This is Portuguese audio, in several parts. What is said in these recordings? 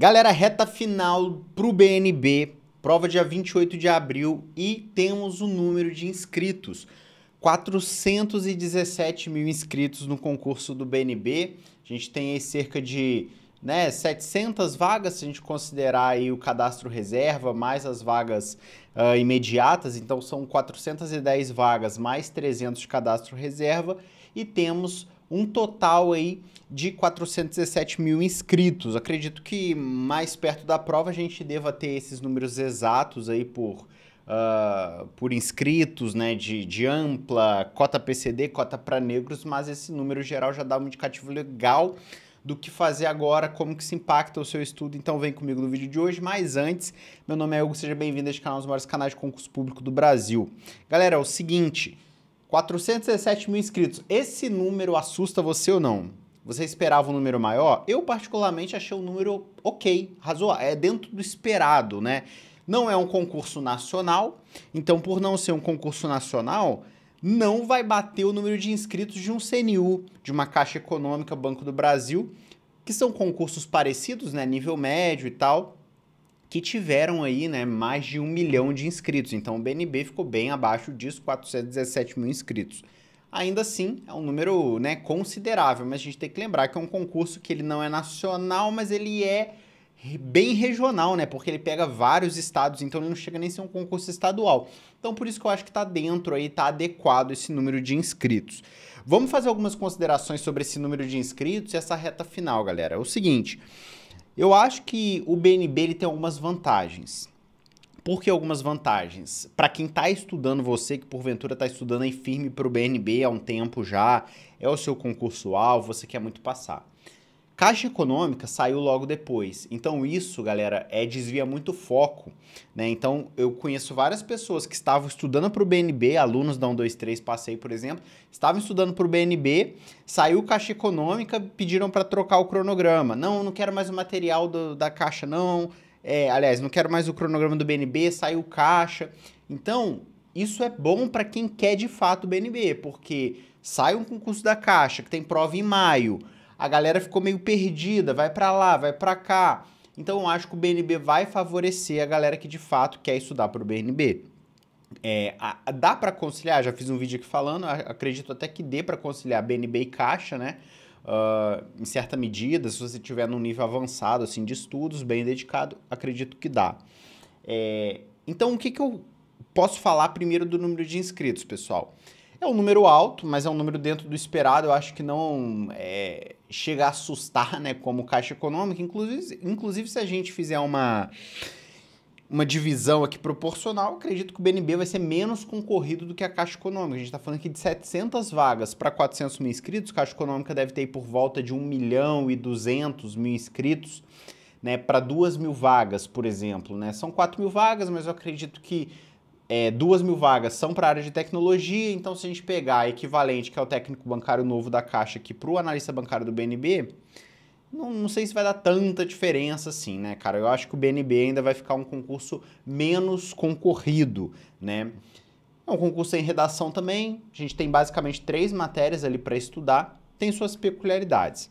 Galera, reta final para o BNB, prova dia 28 de abril e temos o um número de inscritos. 417 mil inscritos no concurso do BNB. A gente tem aí cerca de né, 700 vagas, se a gente considerar aí o cadastro reserva, mais as vagas uh, imediatas, então são 410 vagas mais 300 de cadastro reserva e temos um total aí de 417 mil inscritos. Acredito que mais perto da prova a gente deva ter esses números exatos aí por, uh, por inscritos, né, de, de ampla, cota PCD, cota para negros, mas esse número geral já dá um indicativo legal do que fazer agora, como que se impacta o seu estudo. Então vem comigo no vídeo de hoje, mas antes, meu nome é Hugo, seja bem-vindo a este canal, um dos maiores canais de concurso público do Brasil. Galera, é o seguinte, 417 mil inscritos. Esse número assusta você ou não? Você esperava um número maior? Eu, particularmente, achei um número ok, razoável. É dentro do esperado, né? Não é um concurso nacional, então, por não ser um concurso nacional, não vai bater o número de inscritos de um CNU, de uma Caixa Econômica, Banco do Brasil, que são concursos parecidos, né? Nível médio e tal que tiveram aí né, mais de um milhão de inscritos. Então o BNB ficou bem abaixo disso, 417 mil inscritos. Ainda assim, é um número né, considerável, mas a gente tem que lembrar que é um concurso que ele não é nacional, mas ele é bem regional, né? Porque ele pega vários estados, então ele não chega nem a ser um concurso estadual. Então por isso que eu acho que está dentro aí, está adequado esse número de inscritos. Vamos fazer algumas considerações sobre esse número de inscritos e essa reta final, galera. É o seguinte, eu acho que o BNB ele tem algumas vantagens. Por que algumas vantagens? Para quem está estudando, você que porventura está estudando aí firme para o BNB há um tempo já, é o seu concursual, você quer muito passar. Caixa Econômica saiu logo depois. Então isso, galera, é desvia muito foco, né? Então eu conheço várias pessoas que estavam estudando para o BNB, alunos da 123 passei, por exemplo, estavam estudando para o BNB, saiu Caixa Econômica, pediram para trocar o cronograma. Não, não quero mais o material do, da Caixa, não. É, aliás, não quero mais o cronograma do BNB, saiu Caixa. Então, isso é bom para quem quer de fato o BNB, porque sai um concurso da Caixa que tem prova em maio a galera ficou meio perdida, vai para lá, vai para cá. Então eu acho que o BNB vai favorecer a galera que de fato quer estudar para o BNB. É, a, a, dá para conciliar, já fiz um vídeo aqui falando, a, acredito até que dê para conciliar BNB e Caixa, né? Uh, em certa medida, se você tiver num nível avançado assim de estudos, bem dedicado, acredito que dá. É, então, o que, que eu posso falar primeiro do número de inscritos, pessoal? É um número alto, mas é um número dentro do esperado. Eu acho que não é, chega a assustar, né, como caixa econômica. Inclusive, inclusive se a gente fizer uma uma divisão aqui proporcional, acredito que o BNB vai ser menos concorrido do que a Caixa Econômica. A gente está falando aqui de 700 vagas para 400 mil inscritos. Caixa Econômica deve ter por volta de 1 milhão e 200 mil inscritos né, para 2 mil vagas, por exemplo. Né? São 4 mil vagas, mas eu acredito que é, duas mil vagas são para a área de tecnologia, então se a gente pegar a equivalente, que é o técnico bancário novo da Caixa aqui para o analista bancário do BNB, não, não, sei se vai dar tanta diferença assim, né, cara? Eu acho que o BNB ainda vai ficar um concurso menos concorrido, né? É um concurso em redação também, a gente tem basicamente três matérias ali para estudar, tem suas peculiaridades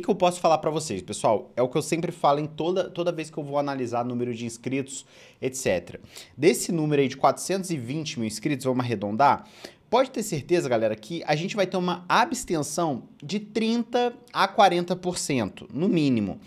que, que eu posso falar para vocês, pessoal? É o que eu sempre falo em toda, toda vez que eu vou analisar número de inscritos, etc. Desse número aí de 420 mil inscritos, vamos arredondar, pode ter certeza, galera, que a gente vai ter uma abstenção de 30% a 40%, no mínimo.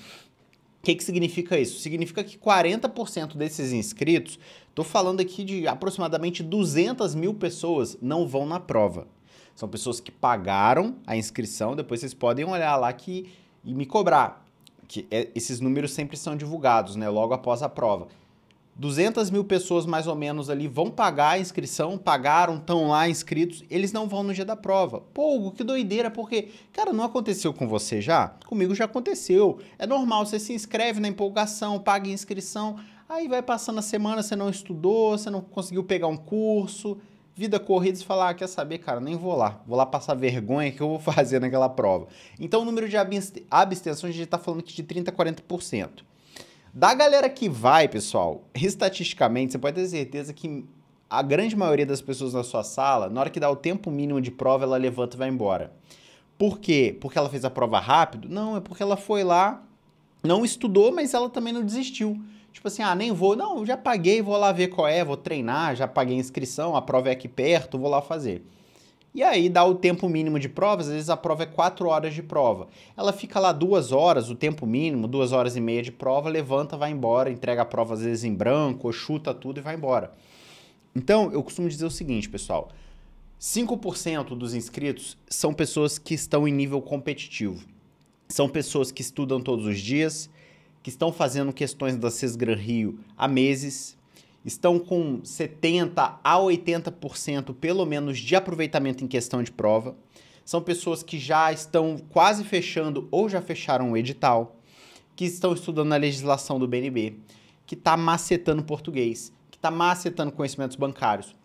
O que, que significa isso? Significa que 40% desses inscritos, estou falando aqui de aproximadamente 200 mil pessoas, não vão na prova. São pessoas que pagaram a inscrição, depois vocês podem olhar lá que, e me cobrar. Que é, esses números sempre são divulgados, né? Logo após a prova. 200 mil pessoas mais ou menos ali vão pagar a inscrição, pagaram, estão lá inscritos, eles não vão no dia da prova. Pô, que doideira, porque, cara, não aconteceu com você já? Comigo já aconteceu. É normal, você se inscreve na empolgação, paga a inscrição, aí vai passando a semana, você não estudou, você não conseguiu pegar um curso vida corrida e falar, ah, quer saber, cara, nem vou lá, vou lá passar vergonha que eu vou fazer naquela prova. Então o número de abstenções a gente está falando aqui de 30% a 40%. Da galera que vai, pessoal, estatisticamente, você pode ter certeza que a grande maioria das pessoas na sua sala, na hora que dá o tempo mínimo de prova, ela levanta e vai embora. Por quê? Porque ela fez a prova rápido? Não, é porque ela foi lá, não estudou, mas ela também não desistiu. Tipo assim, ah, nem vou. Não, já paguei, vou lá ver qual é, vou treinar, já paguei a inscrição, a prova é aqui perto, vou lá fazer. E aí dá o tempo mínimo de prova, às vezes a prova é quatro horas de prova. Ela fica lá duas horas, o tempo mínimo, duas horas e meia de prova, levanta, vai embora, entrega a prova às vezes em branco, chuta tudo e vai embora. Então, eu costumo dizer o seguinte, pessoal: 5% dos inscritos são pessoas que estão em nível competitivo. São pessoas que estudam todos os dias, que estão fazendo questões da Sesgran Rio há meses, estão com 70 a 80% pelo menos de aproveitamento em questão de prova. São pessoas que já estão quase fechando ou já fecharam o edital, que estão estudando a legislação do BNB, que está macetando português, que está macetando conhecimentos bancários.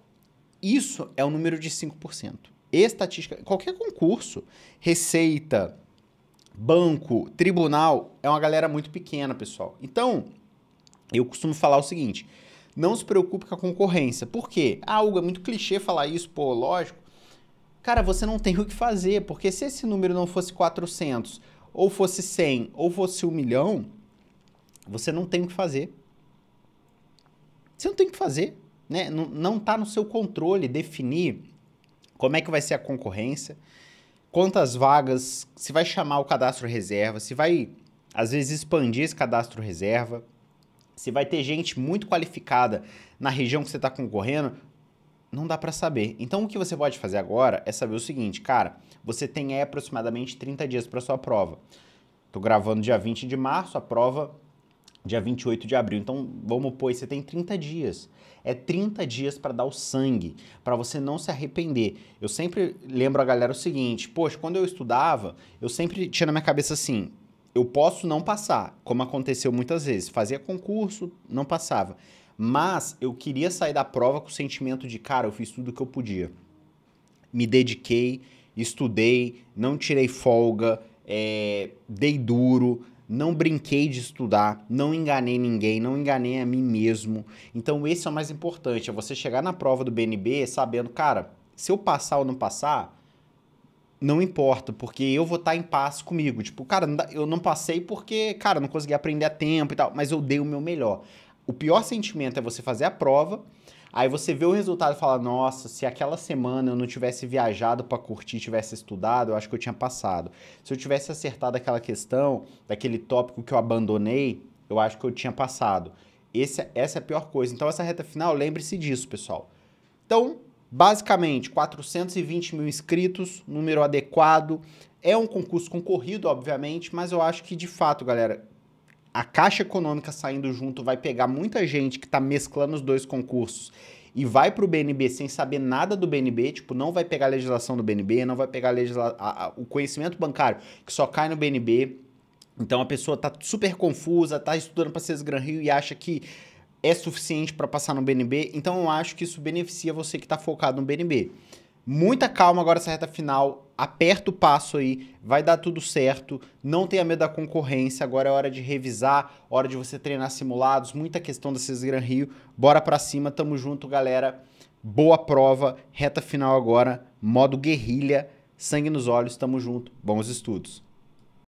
Isso é o um número de 5%. Estatística, qualquer concurso, receita, banco, tribunal, é uma galera muito pequena, pessoal. Então, eu costumo falar o seguinte: não se preocupe com a concorrência. Por quê? Ah, é muito clichê falar isso, pô, lógico. Cara, você não tem o que fazer, porque se esse número não fosse 400, ou fosse 100, ou fosse 1 milhão, você não tem o que fazer. Você não tem o que fazer, né? Não, não tá no seu controle definir como é que vai ser a concorrência, quantas vagas, se vai chamar o cadastro reserva, se vai, às vezes, expandir esse cadastro reserva, se vai ter gente muito qualificada na região que você está concorrendo, não dá para saber. Então, o que você pode fazer agora é saber o seguinte, cara, você tem aí aproximadamente 30 dias para sua prova. Estou gravando dia 20 de março, a prova dia 28 de abril. Então, vamos pôr, você tem 30 dias. É 30 dias para dar o sangue, para você não se arrepender. Eu sempre lembro a galera o seguinte: poxa, quando eu estudava, eu sempre tinha na minha cabeça assim, eu posso não passar, como aconteceu muitas vezes. Fazia concurso, não passava. Mas eu queria sair da prova com o sentimento de, cara, eu fiz tudo o que eu podia. Me dediquei, estudei, não tirei folga, é, dei duro, não brinquei de estudar, não enganei ninguém, não enganei a mim mesmo. Então, esse é o mais importante, é você chegar na prova do BNB sabendo, cara, se eu passar ou não passar, não importa, porque eu vou estar tá em paz comigo. Tipo, cara, eu não passei porque, cara, não consegui aprender a tempo e tal, mas eu dei o meu melhor. O pior sentimento é você fazer a prova Aí você vê o resultado e fala: nossa, se aquela semana eu não tivesse viajado para curtir, tivesse estudado, eu acho que eu tinha passado. Se eu tivesse acertado aquela questão, daquele tópico que eu abandonei, eu acho que eu tinha passado. Esse, é, essa é a pior coisa. Então, essa reta final, lembre-se disso, pessoal. Então, basicamente, 420 mil inscritos, número adequado. É um concurso concorrido, obviamente, mas eu acho que de fato, galera, a Caixa Econômica saindo junto vai pegar muita gente que está mesclando os dois concursos e vai para o BNB sem saber nada do BNB, tipo, não vai pegar a legislação do BNB, não vai pegar a legisla... A, a, o conhecimento bancário que só cai no BNB. Então a pessoa está super confusa, está estudando para ser Gran Rio e acha que é suficiente para passar no BNB. Então eu acho que isso beneficia você que está focado no BNB. Muita calma agora essa reta final. Aperta o passo aí, vai dar tudo certo. Não tenha medo da concorrência. Agora é hora de revisar, hora de você treinar simulados, muita questão desses Gran Rio. Bora pra cima, tamo junto, galera. Boa prova, reta final agora, modo guerrilha, sangue nos olhos, tamo junto. Bons estudos.